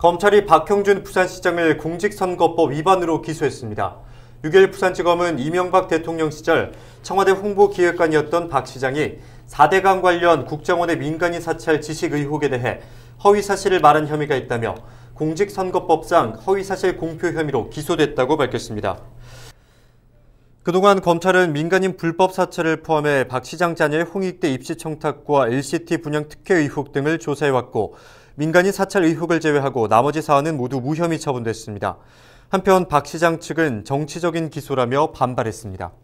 검찰이 박형준 부산시장을 공직선거법 위반으로 기소했습니다. 6일 부산지검은 이명박 대통령 시절 청와대 홍보기획관이었던 박 시장이 4대강 관련 국정원의 민간인 사찰 지식 의혹에 대해 허위사실을 말한 혐의가 있다며 공직선거법상 허위사실 공표 혐의로 기소됐다고 밝혔습니다. 그동안 검찰은 민간인 불법 사찰을 포함해 박 시장 자녀의 홍익대 입시 청탁과 LCT 분양 특혜 의혹 등을 조사해왔고 민간인 사찰 의혹을 제외하고 나머지 사안은 모두 무혐의 처분됐습니다. 한편 박 시장 측은 정치적인 기소라며 반발했습니다.